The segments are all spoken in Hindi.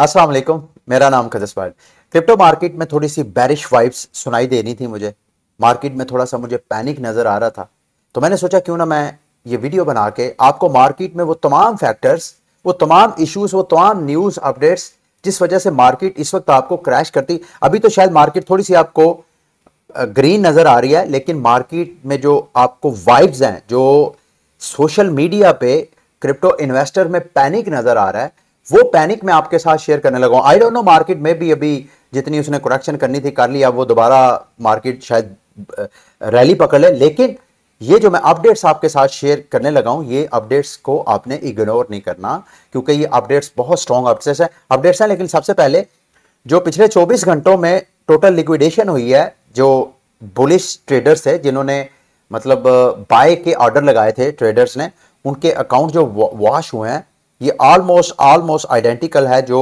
अस्सलाम वालेकुम मेरा नाम कदस क्रिप्टो मार्केट में थोड़ी सी बैरिश वाइब्स सुनाई देनी थी मुझे मार्केट में थोड़ा सा मुझे पैनिक नज़र आ रहा था तो मैंने सोचा क्यों ना मैं ये वीडियो बना के आपको मार्केट में वो तमाम फैक्टर्स वो तमाम इश्यूज वो तमाम न्यूज़ अपडेट्स जिस वजह से मार्केट इस वक्त आपको क्रैश करती अभी तो शायद मार्केट थोड़ी सी आपको ग्रीन नज़र आ रही है लेकिन मार्केट में जो आपको वाइब्स हैं जो सोशल मीडिया पे क्रिप्टो इन्वेस्टर में पैनिक नज़र आ रहा है वो पैनिक में आपके साथ शेयर करने लगा आई डोंट नो मार्केट में भी अभी जितनी उसने करेक्शन करनी थी कर ली अब वो दोबारा मार्केट शायद रैली पकड़ ले लेकिन ये जो मैं अपडेट्स आपके साथ शेयर करने लगा हूं ये अपडेट्स को आपने इग्नोर नहीं करना क्योंकि ये अपडेट्स बहुत स्ट्रॉन्ग अपडेट्स हैं अपडेट्स हैं लेकिन सबसे पहले जो पिछले 24 घंटों में टोटल लिक्विडेशन हुई है जो बुलिश ट्रेडर्स है जिन्होंने मतलब बाय के ऑर्डर लगाए थे ट्रेडर्स ने उनके अकाउंट जो वॉश हुए हैं ये ऑलमोस्ट ऑलमोस्ट आइडेंटिकल है जो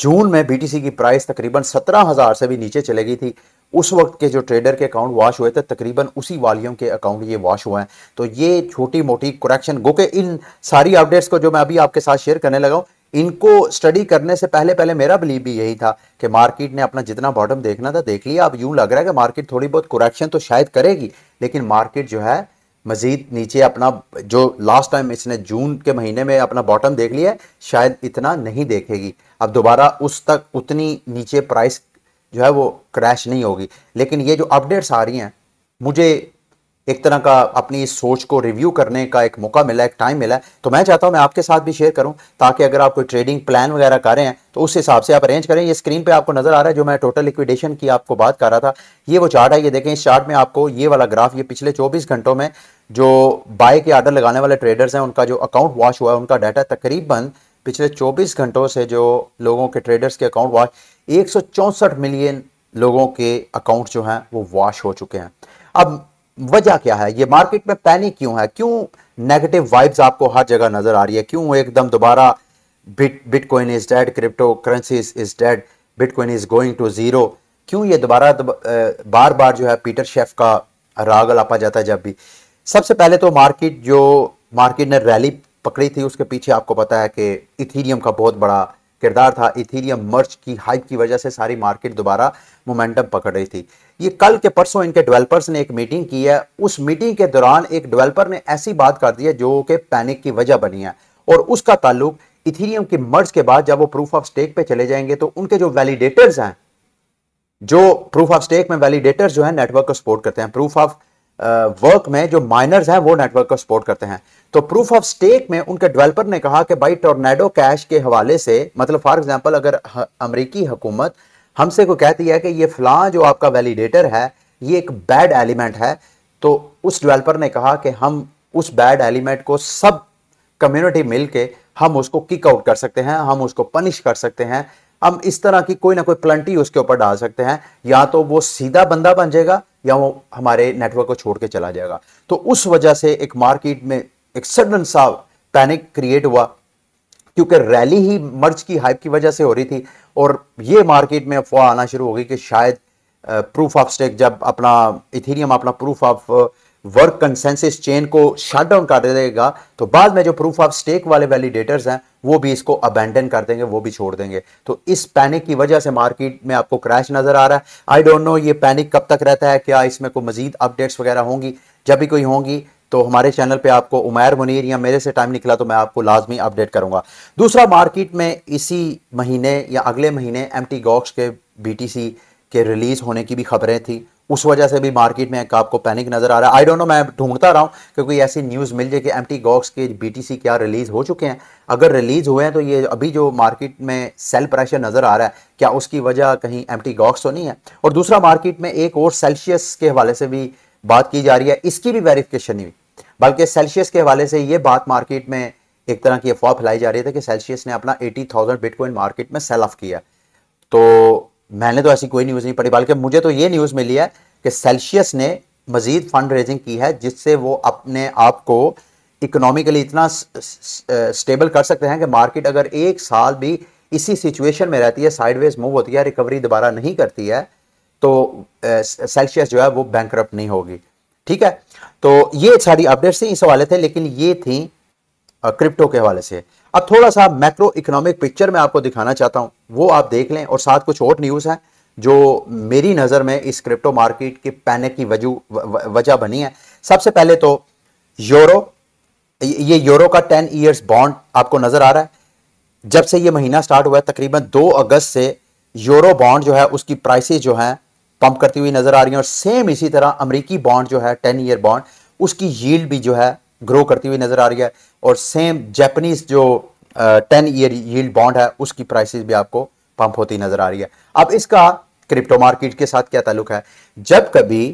जून में बीटीसी की प्राइस तकरीबन सत्रह हज़ार से भी नीचे चले गई थी उस वक्त के जो ट्रेडर के अकाउंट वॉश हुए थे तकरीबन उसी वॉल्यूम के अकाउंट ये वॉश हुए हैं तो ये छोटी मोटी करेक्शन गो के इन सारी अपडेट्स को जो मैं अभी आपके साथ शेयर करने लगा इनको स्टडी करने से पहले पहले मेरा बिलीव भी यही था कि मार्केट ने अपना जितना बॉटम देखना था देख लिया अब यूं लग रहा है कि मार्केट थोड़ी बहुत कुरेक्शन तो शायद करेगी लेकिन मार्केट जो है मज़ीद नीचे अपना जो लास्ट टाइम इसने जून के महीने में अपना बॉटम देख लिया है शायद इतना नहीं देखेगी अब दोबारा उस तक उतनी नीचे प्राइस जो है वो क्रैश नहीं होगी लेकिन ये जो अपडेट्स आ रही हैं मुझे एक तरह का अपनी इस सोच को रिव्यू करने का एक मौका मिला एक टाइम मिला तो मैं चाहता हूँ मैं आपके साथ भी शेयर करूँ ताकि अगर आप कोई ट्रेडिंग प्लान वगैरह कर रहे हैं तो उस हिसाब से आप अरेंज करें ये स्क्रीन पे आपको नज़र आ रहा है जो मैं टोटल लिक्विडेशन की आपको बात कर रहा था ये वो चार्ट है ये देखें इस चार्ट में आपको ये वाला ग्राफ ये पिछले चौबीस घंटों में जो बाय के आर्डर लगाने वाले ट्रेडर्स हैं उनका जो अकाउंट वॉश हुआ है उनका डाटा तकरीबन पिछले चौबीस घंटों से जो लोगों के ट्रेडर्स के अकाउंट वॉश एक मिलियन लोगों के अकाउंट जो हैं वो वॉश हो चुके हैं अब वजह क्या है ये मार्केट में पैनिक क्यों है क्यों नेगेटिव वाइब्स आपको हर जगह नजर आ रही है क्यों एकदम दोबारा bitcoin is dead crypto currency is dead bitcoin is going to zero क्यों ये दोबारा बार बार जो है पीटर शेफ का राग लापा जाता है जब भी सबसे पहले तो मार्केट जो मार्केट ने रैली पकड़ी थी उसके पीछे आपको पता है कि इथीरियम का बहुत बड़ा किरदार था इथीरियम मर्च की हाइप की वजह से सारी मार्केट दोबारा मोमेंटम पकड़ रही थी ये कल के परसों इनके डेवलपर्स ने एक मीटिंग की है उस मीटिंग के दौरान एक डेवलपर ने ऐसी बात कर दी है जो कि पैनिक की वजह बनी है और उसका ताल्लुक इथीरियम की मर्ज के बाद जब वो प्रूफ ऑफ स्टेक पे चले जाएंगे तो उनके जो वैलिडेटर्स हैं जो प्रूफ ऑफ स्टेक में वैलिडेटर्स जो है नेटवर्क को सपोर्ट करते हैं प्रूफ ऑफ वर्क में जो माइनर्स हैं वो नेटवर्क को सपोर्ट करते हैं तो प्रूफ ऑफ स्टेक में उनके डेवलपर ने कहा कि भाई टोर्नेडो कैश के हवाले से मतलब फॉर एग्जांपल अगर अमेरिकी हुकूमत हमसे को कहती है कि ये फ्ला जो आपका वैलिडेटर है ये एक बैड एलिमेंट है तो उस डेवलपर ने कहा कि हम उस बैड एलिमेंट को सब कम्युनिटी मिल के हम उसको किक आउट कर सकते हैं हम उसको पनिश कर सकते हैं हम इस तरह की कोई ना कोई प्लंटी उसके ऊपर डाल सकते हैं या तो वो सीधा बंदा बन जाएगा या वो हमारे नेटवर्क को छोड़ के चला जाएगा तो उस वजह से एक मार्केट में एक सडन सा पैनिक क्रिएट हुआ क्योंकि रैली ही मर्ज की हाइप की वजह से हो रही थी और ये मार्केट में अफवाह आना शुरू हो गई कि शायद प्रूफ ऑफ स्टेक जब अपना इथेरियम अपना proof of work consensus chain को शट डाउन कर देगा तो बाद में जो प्रूफ ऑफ स्टेक वाले वैलिडेटर्स हैं वो भी इसको अबेंडन कर देंगे वो भी छोड़ देंगे तो इस पैनिक की वजह से मार्केट में आपको क्रैश नजर आ रहा है आई डोंट नो ये पैनिक कब तक रहता है क्या इसमें कोई मजीद अपडेट्स वगैरह होंगी जब भी कोई होंगी तो हमारे चैनल पे आपको उमैर मुनीर या मेरे से टाइम निकला तो मैं आपको लाजमी अपडेट करूंगा दूसरा मार्केट में इसी महीने या अगले महीने एम टी गॉक्स के सी के रिलीज़ होने की भी खबरें थी उस वजह से भी मार्केट में आपको पैनिक नज़र आ रहा है आई डोंट नो मैं ढूंढता रहा हूँ क्योंकि ऐसी न्यूज़ मिल जाए कि एम टी गॉक्स के बीटीसी क्या रिलीज़ हो चुके हैं अगर रिलीज़ हुए हैं तो ये अभी जो मार्केट में सेल प्रेशर नज़र आ रहा है क्या उसकी वजह कहीं एम टी गॉक्स तो नहीं है और दूसरा मार्केट में एक और सेल्शियस के हवाले से भी बात की जा रही है इसकी भी वेरिफिकेशन नहीं हुई बल्कि सेल्शियस के हवाले से ये बात मार्केट में एक तरह की अफवाह फैलाई जा रही थी कि सेल्शियस ने अपना एटी थाउजेंड बिटकॉइन मार्केट में सेल ऑफ किया तो मैंने तो ऐसी कोई न्यूज़ नहीं पढ़ी बल्कि मुझे तो ये न्यूज़ मिली है कि सेल्शियस ने मज़ीद फंड रेजिंग की है जिससे वो अपने आप को इकोनॉमिकली इतना स्टेबल uh, कर सकते हैं कि मार्केट अगर एक साल भी इसी सिचुएशन में रहती है साइडवेज मूव होती है रिकवरी दोबारा नहीं करती है तो सेल्शियस uh, जो है वो बैंक नहीं होगी ठीक है तो ये सारी अपडेट्स थी इस हवाले थे लेकिन ये थी क्रिप्टो के हवाले से अब थोड़ा सा मैक्रो इकोनॉमिक पिक्चर में आपको दिखाना चाहता हूं वो आप देख लें और साथ कुछ और न्यूज़ हैं जो मेरी नज़र में इस क्रिप्टो मार्केट के पैनिक की वजह वजह बनी है सबसे पहले तो यूरो ये यूरो का टेन ईयर्स बॉन्ड आपको नज़र आ रहा है जब से ये महीना स्टार्ट हुआ है तकरीबन दो अगस्त से यूरो बॉन्ड जो है उसकी प्राइसेस जो हैं पंप करती हुई नज़र आ रही है और सेम इसी तरह अमरीकी बॉन्ड जो है टेन ईयर बॉन्ड उसकी यील्ड भी जो है ग्रो करती हुई नज़र आ रही है और सेम जैपनीज़ जो टेन ईयर यील्ड बॉन्ड है उसकी प्राइसेस भी आपको पंप होती नज़र आ रही है अब इसका क्रिप्टो मार्केट के साथ क्या ताल्लुक है जब कभी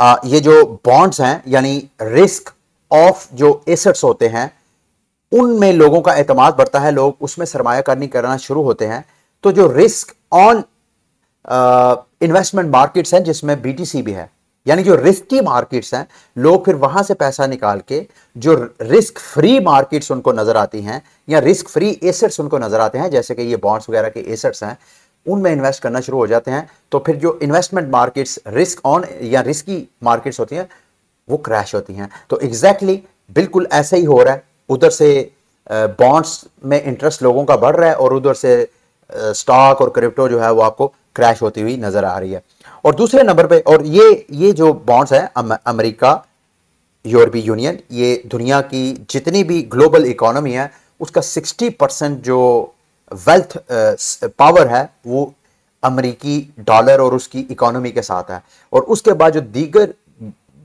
आ, ये जो बॉन्ड्स हैं यानी रिस्क ऑफ जो एसेट्स होते हैं उनमें लोगों का एतम बढ़ता है लोग उसमें सरमायाकारी करना शुरू होते हैं तो जो रिस्क ऑन इन्वेस्टमेंट मार्केट्स हैं जिसमें बीटीसी भी है यानी जो रिस्की मार्केट्स हैं लोग फिर वहां से पैसा निकाल के जो रिस्क फ्री मार्केट्स उनको नजर आती हैं या रिस्क फ्री एसेट्स उनको नजर आते हैं जैसे कि ये बॉन्ड्स वगैरह के एसेट्स हैं उनमें इन्वेस्ट करना शुरू हो जाते हैं तो फिर जो इन्वेस्टमेंट मार्केट्स रिस्क ऑन या रिस्की मार्केट्स होती हैं वो क्रैश होती हैं तो एग्जैक्टली exactly, बिल्कुल ऐसा ही हो रहा है उधर से बॉन्ड्स में इंटरेस्ट लोगों का बढ़ रहा है और उधर से स्टॉक और क्रिप्टो जो है वो आपको क्रैश होती हुई नजर आ रही है और दूसरे नंबर पे और ये ये जो बॉन्ड्स है अम, अमेरिका यूरोपीय यूनियन ये दुनिया की जितनी भी ग्लोबल इकोनॉमी है उसका 60 परसेंट जो वेल्थ पावर है वो अमेरिकी डॉलर और उसकी इकोनॉमी के साथ है और उसके बाद जो दीगर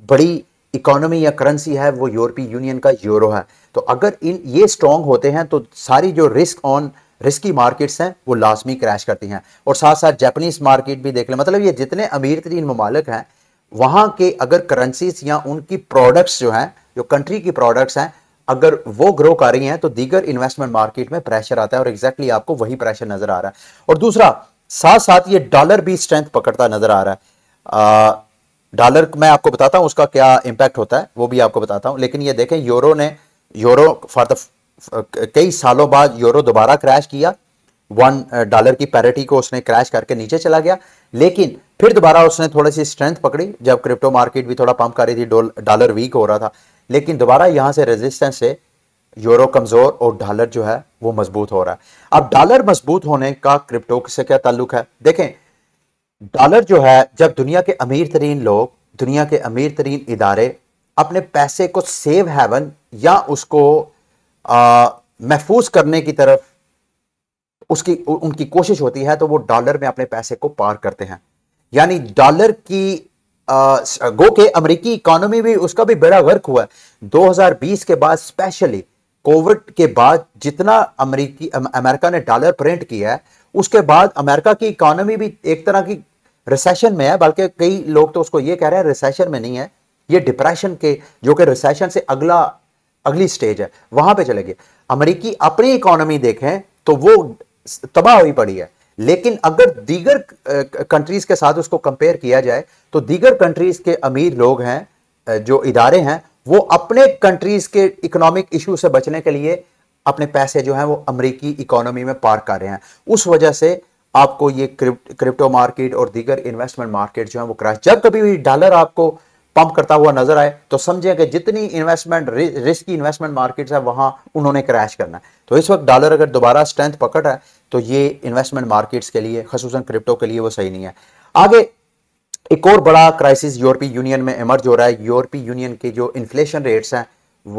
बड़ी इकोनॉमी या करेंसी है वो यूरोपीय यूनियन का यूरो है तो अगर इन ये स्ट्रॉन्ग होते हैं तो सारी जो रिस्क ऑन रिस्की मार्केट्स हैं वो लाजमी क्रैश करती हैं और साथ साथ जापानीज मार्केट भी देख लें मतलब ये जितने अमीर तरीन ममालिक हैं वहाँ के अगर करेंसीज या उनकी प्रोडक्ट्स जो हैं जो कंट्री की प्रोडक्ट्स हैं अगर वो ग्रो कर रही हैं तो दीगर इन्वेस्टमेंट मार्केट में प्रेशर आता है और एग्जैक्टली exactly आपको वही प्रेशर नजर आ रहा है और दूसरा साथ साथ ये डॉलर भी स्ट्रेंथ पकड़ता नजर आ रहा है डॉलर मैं आपको बताता हूँ उसका क्या इंपैक्ट होता है वो भी आपको बताता हूँ लेकिन ये देखें यूरो ने यूरो फॉर द कई सालों बाद यूरो दोबारा क्रैश किया वन डॉलर की पैरिटी को उसने क्रैश करके नीचे चला गया लेकिन फिर दोबारा उसने थोड़ी सी स्ट्रेंथ पकड़ी जब क्रिप्टो मार्केट भी थोड़ा पंप कर रही थी डॉलर वीक हो रहा था लेकिन दोबारा यहां से रेजिस्टेंस से यूरो कमज़ोर और डॉलर जो है वो मजबूत हो रहा है अब डॉलर मजबूत होने का क्रिप्टो से क्या ताल्लुक है देखें डॉलर जो है जब दुनिया के अमीर तरीन लोग दुनिया के अमीर तरीन इदारे अपने पैसे को सेव हैवन या उसको महफूज करने की तरफ उसकी उनकी कोशिश होती है तो वो डॉलर में अपने पैसे को पार करते हैं यानी डॉलर की आ, गो के अमेरिकी इकोनॉमी भी उसका भी बड़ा वर्क हुआ है 2020 के बाद स्पेशली कोविड के बाद जितना अमेरिकी अमेरिका ने डॉलर प्रिंट किया है उसके बाद अमेरिका की इकोनॉमी भी एक तरह की रिसेशन में है बल्कि कई लोग तो उसको ये कह रहे हैं रिसेशन में नहीं है ये डिप्रेशन के जो कि रिसेशन से अगला अगली स्टेज है वहां पे चले गए अमेरिकी अपनी इकोनॉमी देखें तो वो तबाह हुई पड़ी है लेकिन अगर दीगर कंट्रीज के साथ उसको कंपेयर किया जाए तो दीगर कंट्रीज के अमीर लोग हैं जो इदारे हैं वो अपने कंट्रीज के इकोनॉमिक इशू से बचने के लिए अपने पैसे जो हैं वो अमेरिकी इकोनॉमी में पार कर रहे हैं उस वजह से आपको ये क्रिप्टो मार्केट और दीगर इन्वेस्टमेंट मार्केट जो है वो क्रैश जब कभी भी डॉलर आपको पंप करता हुआ नजर आए तो समझे कि जितनी इन्वेस्टमेंट रिस्की इन्वेस्टमेंट मार्केट्स है वहां उन्होंने क्रैश करना है तो इस वक्त डॉलर अगर दोबारा स्ट्रेंथ पकड़ रहा है तो ये इन्वेस्टमेंट मार्केट्स के लिए खसूस क्रिप्टो के लिए वो सही नहीं है आगे एक और बड़ा क्राइसिस यूरोपीय यूनियन में इमर्ज हो रहा है यूरोपीय यूनियन के जो इन्फ्लेशन रेट्स हैं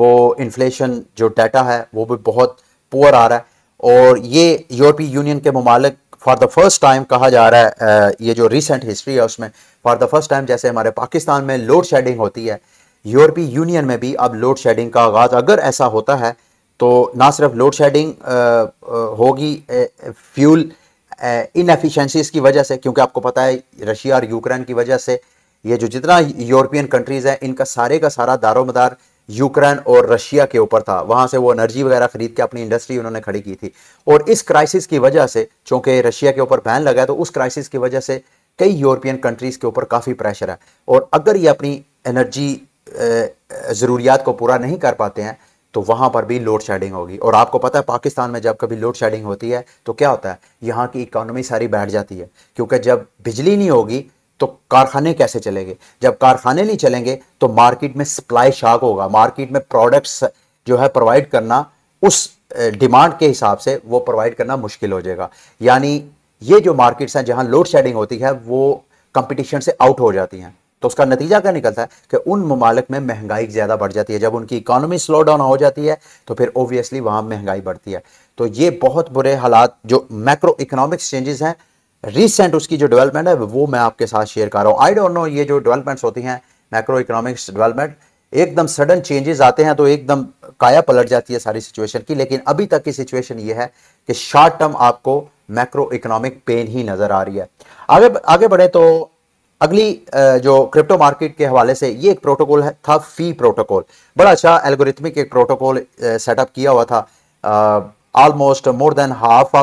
वो इन्फ्लेशन जो डाटा है वो भी बहुत पुअर आ रहा है और ये यूरोपीय यूनियन के ममालिक फॉर द फर्स्ट टाइम कहा जा रहा है ये जो रिसेंट हिस्ट्री है उसमें फॉर द फर्स्ट टाइम जैसे हमारे पाकिस्तान में लोड शेडिंग होती है यूरोपीय यूनियन में भी अब लोड शेडिंग का आगाज़ अगर ऐसा होता है तो ना सिर्फ लोड शेडिंग होगी फ्यूल इनएफिशेंसीज की वजह से क्योंकि आपको पता है रशिया और यूक्रेन की वजह से ये जो जितना यूरोपियन कंट्रीज़ हैं इनका सारे का सारा दारोमदार यूक्रेन और रशिया के ऊपर था वहाँ से वो एनर्जी वगैरह खरीद के अपनी इंडस्ट्री उन्होंने खड़ी की थी और इस क्राइसिस की वजह से चूँकि रशिया के ऊपर बैन लगा है तो उस क्राइसिस की वजह से कई यूरोपियन कंट्रीज़ के ऊपर काफ़ी प्रेशर है और अगर ये अपनी एनर्जी ज़रूरियात को पूरा नहीं कर पाते हैं तो वहाँ पर भी लोड शेडिंग होगी और आपको पता है पाकिस्तान में जब कभी लोड शेडिंग होती है तो क्या होता है यहाँ की इकोनॉमी सारी बैठ जाती है क्योंकि जब बिजली नहीं होगी तो कारखाने कैसे चलेंगे जब कारखाने नहीं चलेंगे तो मार्केट में सप्लाई शार्क होगा मार्केट में प्रोडक्ट्स जो है प्रोवाइड करना उस डिमांड के हिसाब से वो प्रोवाइड करना मुश्किल हो जाएगा यानी ये जो मार्केट्स हैं जहाँ लोड शेडिंग होती है वो कंपटीशन से आउट हो जाती हैं तो उसका नतीजा क्या निकलता है कि उन ममालक में महंगाई ज़्यादा बढ़ जाती है जब उनकी इकानमी स्लो डाउन हो जाती है तो फिर ओबियसली वहाँ महंगाई बढ़ती है तो ये बहुत बुरे हालात जो मैक्रो इकनॉमिक्स चेंजेस हैं रिसेंट उसकी जो डेवलपमेंट है वो मैं आपके साथ शेयर कर रहा हूँ आई डोंट नो ये जो डेवलपमेंट्स होती हैं मैक्रो इकोनॉमिक्स डेवलपमेंट एकदम सडन चेंजेस आते हैं तो एकदम काया पलट जाती है सारी सिचुएशन की लेकिन अभी तक की सिचुएशन ये है कि शॉर्ट टर्म आपको मैक्रो इकोनॉमिक पेन ही नज़र आ रही है आगे आगे बढ़े तो अगली जो क्रिप्टो मार्केट के हवाले से ये एक प्रोटोकॉल है था फी प्रोटोकॉल बड़ा अच्छा एल्गोरिथमिक एक प्रोटोकॉल सेटअप किया हुआ था almost more than half a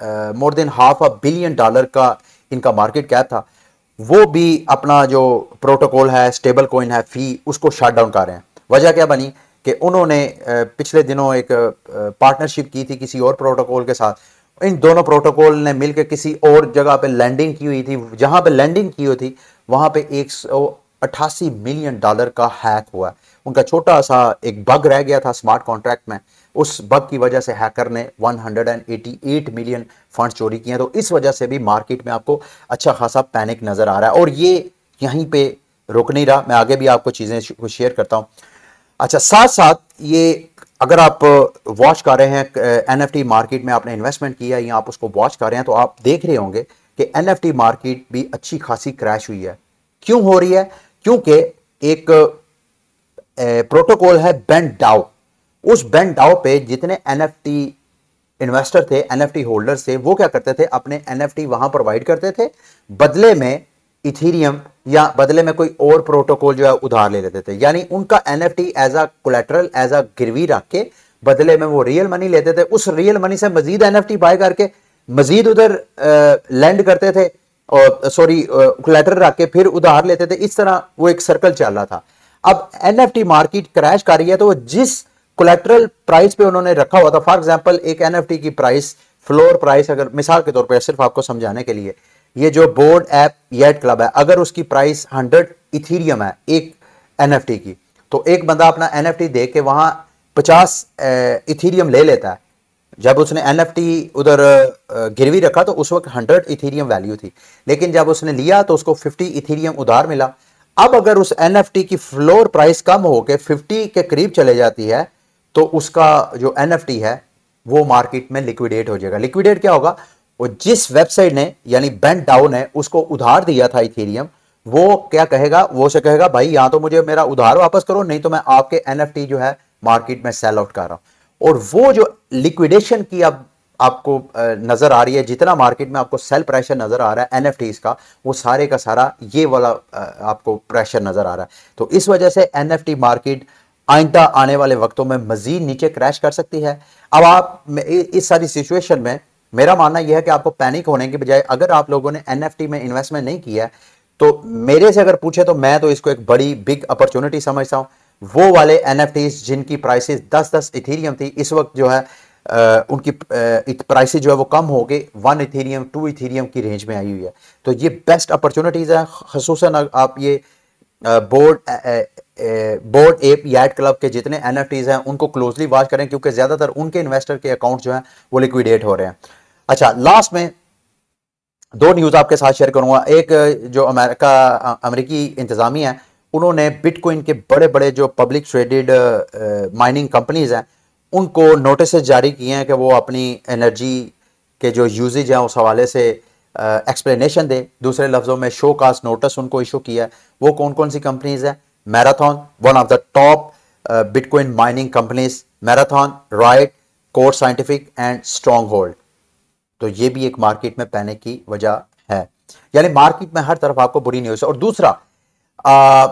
more than half a billion dollar का इनका मार्केट कैप था वो भी अपना जो प्रोटोकॉल है स्टेबल कोइन है फ़ी उसको शट डाउन कर रहे हैं वजह क्या बनी कि उन्होंने पिछले दिनों एक पार्टनरशिप की थी किसी और प्रोटोकॉल के साथ इन दोनों प्रोटोकॉल ने मिलकर किसी और जगह पे लैंडिंग की हुई थी जहां पे लैंडिंग की हुई थी वहां पे एक मिलियन डॉलर का हैक हुआ उनका छोटा सा एक बग रह गया था स्मार्ट कॉन्ट्रैक्ट में उस बग की वजह से हैकर ने 188 मिलियन फंड चोरी किए तो इस वजह से भी मार्केट में आपको अच्छा खासा पैनिक नज़र आ रहा है और ये यहीं पे रुक नहीं रहा मैं आगे भी आपको चीज़ें शेयर करता हूं अच्छा साथ साथ ये अगर आप वॉच कर रहे हैं एन मार्केट में आपने इन्वेस्टमेंट किया या आप उसको वॉच कर रहे हैं तो आप देख रहे होंगे कि एन मार्केट भी अच्छी खासी क्रैश हुई है क्यों हो रही है क्योंकि एक प्रोटोकॉल है बेंड डाउ उस बेन डाओ पे जितने एन इन्वेस्टर थे एन होल्डर्स थे वो क्या करते थे अपने एन वहां प्रोवाइड करते थे बदले में इथीरियम या बदले में कोई और प्रोटोकॉल जो है उधार ले लेते थे यानी उनका N as a collateral as a गिरवी रख के बदले में वो रियल मनी लेते थे उस रियल मनी से मजीद एन बाय करके मजीद उधर लैंड करते थे और सॉरी कोलेटर रख के फिर उधार लेते थे इस तरह वो एक सर्कल चल रहा था अब एन मार्केट क्रैश कर रही है तो जिस कोलेट्रल प्राइस पे उन्होंने रखा हुआ था फॉर एग्जाम्पल एक एन की प्राइस फ्लोर प्राइस अगर मिसाल के तौर पर सिर्फ आपको समझाने के लिए ये जो बोर्ड ऐप येट क्लब है अगर उसकी प्राइस हंड्रेड इथीरियम है एक एन की तो एक बंदा अपना एन दे के वहां पचास इथीरियम ले लेता है जब उसने एन उधर गिरवी रखा तो उस वक्त हंड्रेड इथीरियम वैल्यू थी लेकिन जब उसने लिया तो उसको फिफ्टी इथीरियम उधार मिला अब अगर उस एन की फ्लोर प्राइस कम होकर फिफ्टी के करीब चले जाती है तो उसका जो एन है वो मार्केट में लिक्विडेट हो जाएगा लिक्विडेट क्या होगा और जिस वेबसाइट ने यानी बैंक डाउन है उसको उधार दिया था इथेरियम वो क्या कहेगा वो से कहेगा भाई यहां तो मुझे मेरा उधार वापस करो नहीं तो मैं आपके एन जो है मार्केट में सेल आउट कर रहा हूं और वो जो लिक्विडेशन की अब आपको नज़र आ रही है जितना मार्केट में आपको सेल प्रेशर नज़र आ रहा है एन का वो सारे का सारा ये वाला आपको प्रेशर नज़र आ रहा है तो इस वजह से एन मार्केट आइंदा आने वाले वक्तों में मजीद नीचे क्रैश कर सकती है अब आप इस सारी सिचुएशन में मेरा मानना यह है कि आपको पैनिक होने के बजाय अगर आप लोगों ने एन में इन्वेस्टमेंट नहीं किया तो मेरे से अगर पूछे तो मैं तो इसको एक बड़ी बिग अपॉर्चुनिटी समझता हूँ वो वाले एन जिनकी प्राइसेस दस दस इथीरियम थी इस वक्त जो है आ, उनकी प्राइस जो है वो कम हो गए वन इथीरियम टू इथीरियम की रेंज में आई हुई है तो ये बेस्ट अपॉर्चुनिटीज़ है खसूस आप ये bored bored ape yacht club के जितने एन हैं उनको क्लोजली वॉच करें क्योंकि ज़्यादातर उनके इन्वेस्टर के अकाउंट जो हैं वो लिक्विडेट हो रहे हैं अच्छा लास्ट में दो न्यूज़ आपके साथ शेयर करूंगा एक जो अमेरिका अमेरिकी इंतज़ामी है उन्होंने बिटकॉइन के बड़े बड़े जो पब्लिक ट्रेडेड माइनिंग कंपनीज़ हैं उनको नोटिस जारी किए हैं कि वो अपनी एनर्जी के जो यूजेज हैं उस हवाले से एक्सप्लेनेशन दे दूसरे लफ्ज़ों में शो कास्ट नोटिस उनको इशू किया है वो कौन कौन सी कंपनीज़ हैं Marathon one of the top bitcoin mining companies Marathon Riot Core Scientific and Stronghold तो ये भी एक मार्केट में पैनिक की वजह है यानी मार्केट में हर तरफ आपको बुरी न्यूज और दूसरा आ,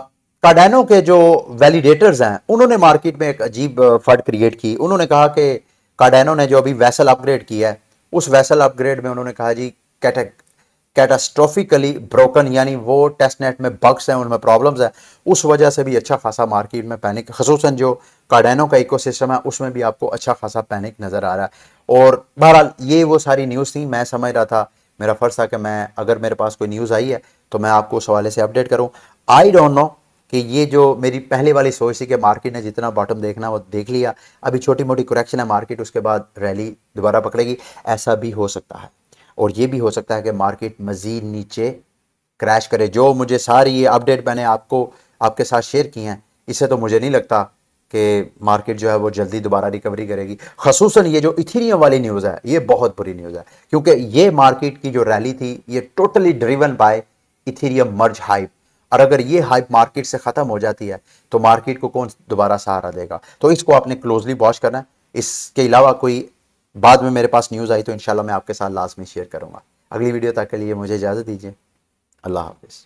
कार्डेनो के जो वैलिडेटर्स हैं उन्होंने मार्केट में एक अजीब फट क्रिएट की उन्होंने कहा कि कार्डेनो ने जो अभी वैसल अपग्रेड किया है उस वैसल अपग्रेड में उन्होंने कहा जी कैटेक कैटास्ट्रोफिकली ब्रोकन यानी वो टेस्ट नेट में बग्स हैं उनमें प्रॉब्लम्स हैं उस वजह से भी अच्छा खासा मार्केट में पैनिक खसूस जो कार्डेनो का इकोसिस्टम है उसमें भी आपको अच्छा खासा पैनिक नज़र आ रहा है और बहरहाल ये वो सारी न्यूज़ थी मैं समझ रहा था मेरा फ़र्ज़ था कि मैं अगर मेरे पास कोई न्यूज़ आई है तो मैं आपको उस हवाले से अपडेट करूँ आई डोंट नो कि ये जो मेरी पहले वाली सोच थी कि मार्केट ने जितना बॉटम देखना वो देख लिया अभी छोटी मोटी करेक्शन है मार्केट उसके बाद रैली दोबारा पकड़ेगी ऐसा भी हो सकता है और ये भी हो सकता है कि मार्केट मज़ीद नीचे क्रैश करे जो मुझे सारी ये अपडेट मैंने आपको आपके साथ शेयर की हैं इससे तो मुझे नहीं लगता कि मार्केट जो है वो जल्दी दोबारा रिकवरी करेगी खसूस ये जो इथीरियम वाली न्यूज़ है ये बहुत बुरी न्यूज़ है क्योंकि ये मार्केट की जो रैली थी ये totally driven by Ethereum merge hype और अगर ये हाइप मार्केट से ख़त्म हो जाती है तो मार्केट को कौन दोबारा सहारा देगा तो इसको आपने क्लोजली वॉच करना है इसके अलावा कोई बाद में मेरे पास न्यूज़ आई तो इन मैं आपके साथ लास्ट में शेयर करूँगा अगली वीडियो तक के लिए मुझे इजाज़त दीजिए अल्लाह हाफिज़